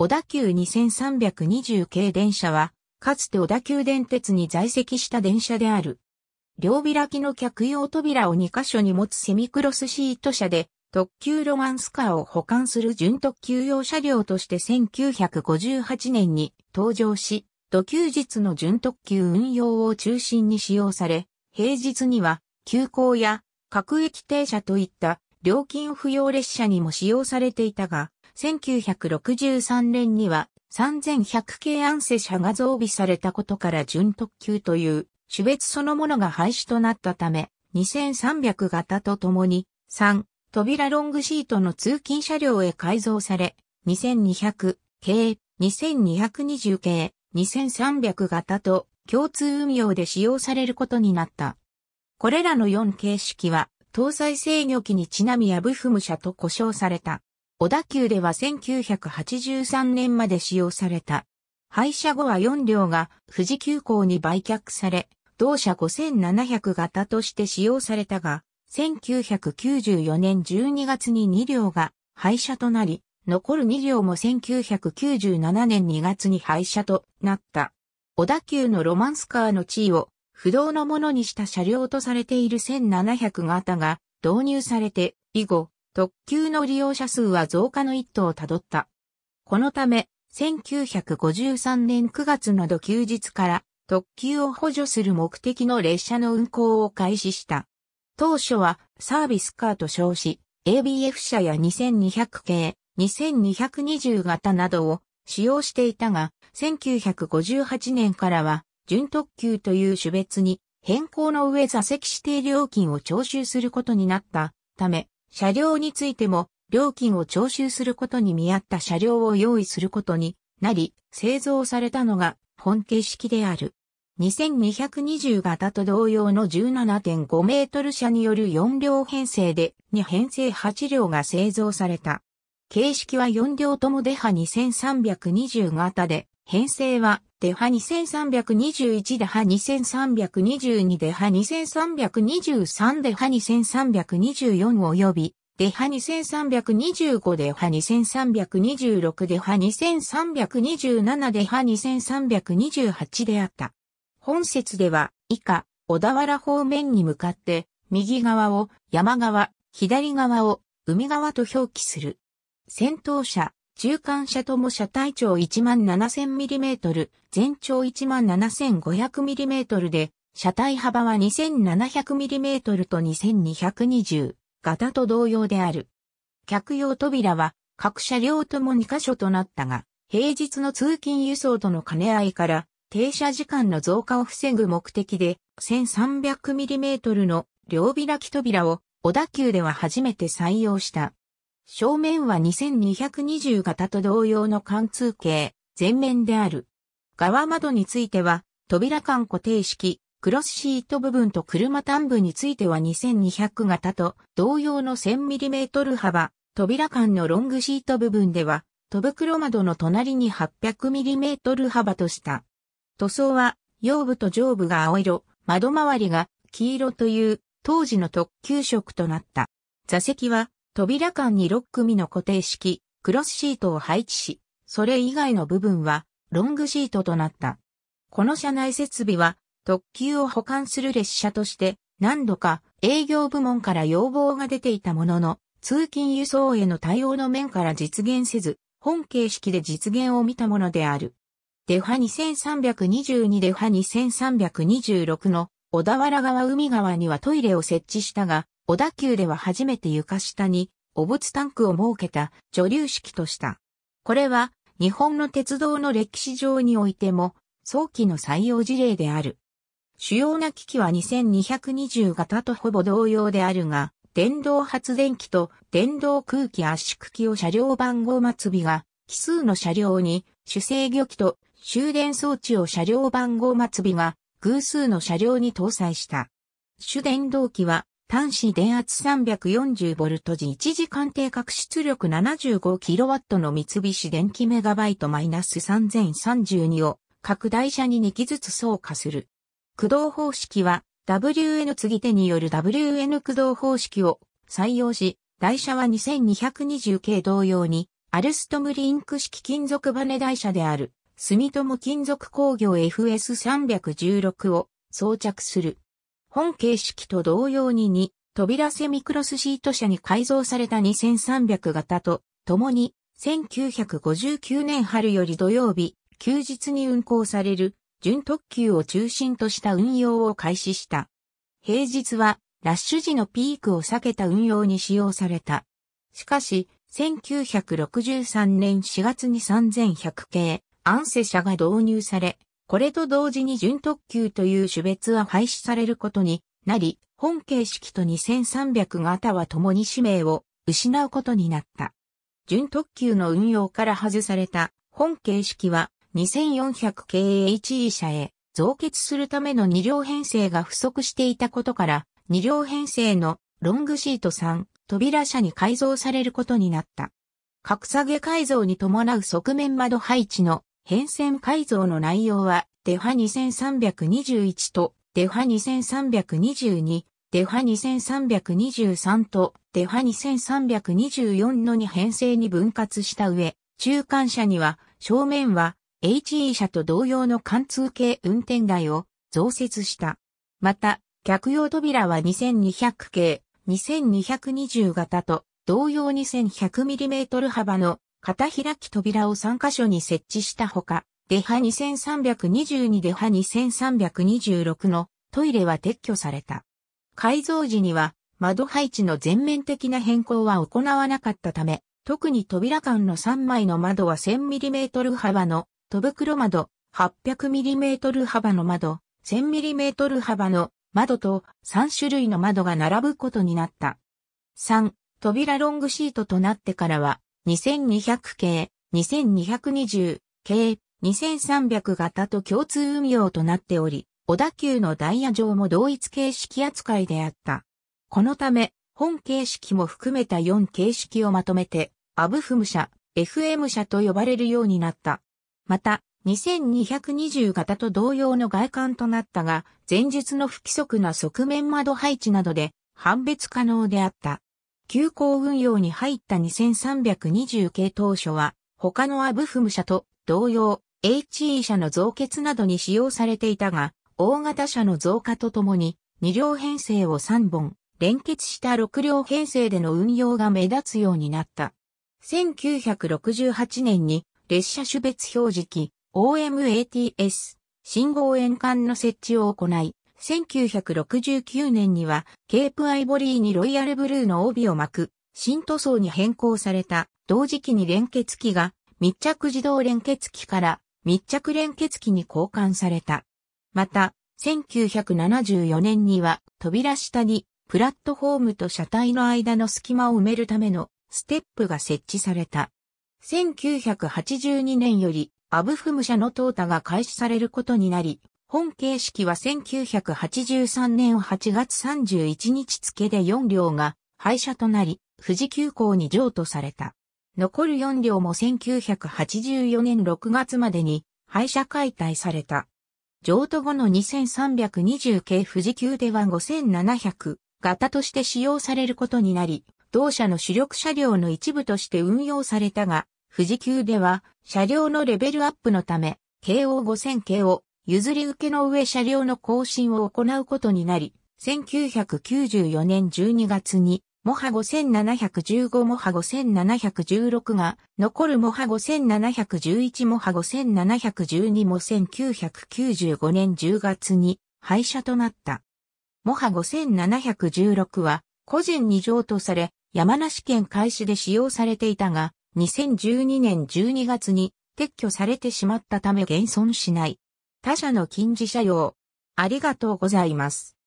小田急2320系電車は、かつて小田急電鉄に在籍した電車である。両開きの客用扉を2箇所に持つセミクロスシート車で、特急ロマンスカーを保管する準特急用車両として1958年に登場し、土休日の準特急運用を中心に使用され、平日には急行や各駅停車といった料金不要列車にも使用されていたが、1963年には3100系アンセ車が増備されたことから準特急という種別そのものが廃止となったため、2300型とともに3扉ロングシートの通勤車両へ改造され、2200系、2220系、2300型と共通運用で使用されることになった。これらの4形式は搭載制御機にちなみやブフム車と呼称された。小田急では1983年まで使用された。廃車後は4両が富士急行に売却され、同社5700型として使用されたが、1994年12月に2両が廃車となり、残る2両も1997年2月に廃車となった。小田急のロマンスカーの地位を不動のものにした車両とされている1700型が導入されて以後、特急の利用者数は増加の一途をたどった。このため、1953年9月など休日から特急を補助する目的の列車の運行を開始した。当初はサービスカーと称し、ABF 車や2200系、2220型などを使用していたが、1958年からは準特急という種別に変更の上座席指定料金を徴収することになったため、車両についても料金を徴収することに見合った車両を用意することになり、製造されたのが本形式である。2220型と同様の17.5メートル車による4両編成で2編成8両が製造された。形式は4両ともデハ2320型で、編成はデハ2321でハ2322でハ2323でハ2324及びでハ2325でハ2326でハ2327でハ2328であった。本節では以下小田原方面に向かって右側を山側、左側を海側と表記する。戦闘車、中間車とも車体長 17,000mm、全長 17,500mm で、車体幅は 2700mm と2220型と同様である。客用扉は各車両とも2箇所となったが、平日の通勤輸送との兼ね合いから、停車時間の増加を防ぐ目的で、1300mm の両開き扉を小田急では初めて採用した。正面は2220型と同様の貫通形、全面である。側窓については、扉間固定式、クロスシート部分と車端部については2200型と同様の 1000mm 幅、扉間のロングシート部分では、戸袋窓の隣に 800mm 幅とした。塗装は、腰部と上部が青色、窓周りが黄色という当時の特急色となった。座席は扉間に6組の固定式、クロスシートを配置し、それ以外の部分はロングシートとなった。この車内設備は特急を保管する列車として何度か営業部門から要望が出ていたものの、通勤輸送への対応の面から実現せず、本形式で実現を見たものである。デファ2322デファ2326の小田原川海川にはトイレを設置したが、小田急では初めて床下にお仏タンクを設けた女流式とした。これは日本の鉄道の歴史上においても早期の採用事例である。主要な機器は2220型とほぼ同様であるが、電動発電機と電動空気圧縮機を車両番号末尾が奇数の車両に主制御機と終電装置を車両番号末尾が偶数の車両に搭載した。主電動機は端子電圧 340V 時1時間定格出力 75kW の三菱電機メガバイトマイナス3032を拡大車に2機ずつ走化する。駆動方式は WN 継ぎ手による WN 駆動方式を採用し、台車は 2220K 系同様にアルストムリンク式金属バネ台車である住友金属工業 FS316 を装着する。本形式と同様に2、扉セミクロスシート車に改造された2300型と、共に、1959年春より土曜日、休日に運行される、準特急を中心とした運用を開始した。平日は、ラッシュ時のピークを避けた運用に使用された。しかし、1963年4月に3100系、アンセ社が導入され、これと同時に準特急という種別は廃止されることになり、本形式と2300型は共に使命を失うことになった。準特急の運用から外された本形式は 2400KHE 車へ増結するための2両編成が不足していたことから、2両編成のロングシート3扉車に改造されることになった。格下げ改造に伴う側面窓配置の変遷改造の内容は、デファ2321と、デファ2322、デファ2323と、デファ2324の2編成に分割した上、中間車には、正面は、HE 車と同様の貫通系運転台を増設した。また、客用扉は2200系、2220型と同様 2100mm 幅の片開き扉を3箇所に設置したほか、デハ2322デハ2326のトイレは撤去された。改造時には窓配置の全面的な変更は行わなかったため、特に扉間の3枚の窓は 1000mm 幅の戸袋窓、800mm 幅の窓、1000mm 幅の窓と3種類の窓が並ぶことになった。3、扉ロングシートとなってからは、2200系、2220系、2300型と共通運用となっており、小田急のダイヤ上も同一形式扱いであった。このため、本形式も含めた4形式をまとめて、アブフム社、FM 社と呼ばれるようになった。また、2220型と同様の外観となったが、前述の不規則な側面窓配置などで判別可能であった。急行運用に入った2320系当初は、他のアブフム社と同様、HE 社の増結などに使用されていたが、大型車の増加とともに、2両編成を3本、連結した6両編成での運用が目立つようになった。1968年に列車種別表示器 OMATS 信号円管の設置を行い、1969年には、ケープアイボリーにロイヤルブルーの帯を巻く、新塗装に変更された、同時期に連結機が、密着自動連結機から密着連結機に交換された。また、1974年には扉下にプラットフォームと車体の間の隙間を埋めるためのステップが設置された。1982年よりアブフム社のータが開始されることになり、本形式は1983年8月31日付で4両が廃車となり、富士急行に譲渡された。残る4両も1984年6月までに廃車解体された。譲渡後の2320系富士急では5700型として使用されることになり、同社の主力車両の一部として運用されたが、富士急では車両のレベルアップのため、KO5000 系を譲り受けの上車両の更新を行うことになり、1994年12月に、モハ5715モハ5716が、残るモハ5711モハ5712も1995年10月に廃車となった。モハ5716は、個人に譲渡され、山梨県開始で使用されていたが、2012年12月に撤去されてしまったため現存しない。他社の近似車用。ありがとうございます。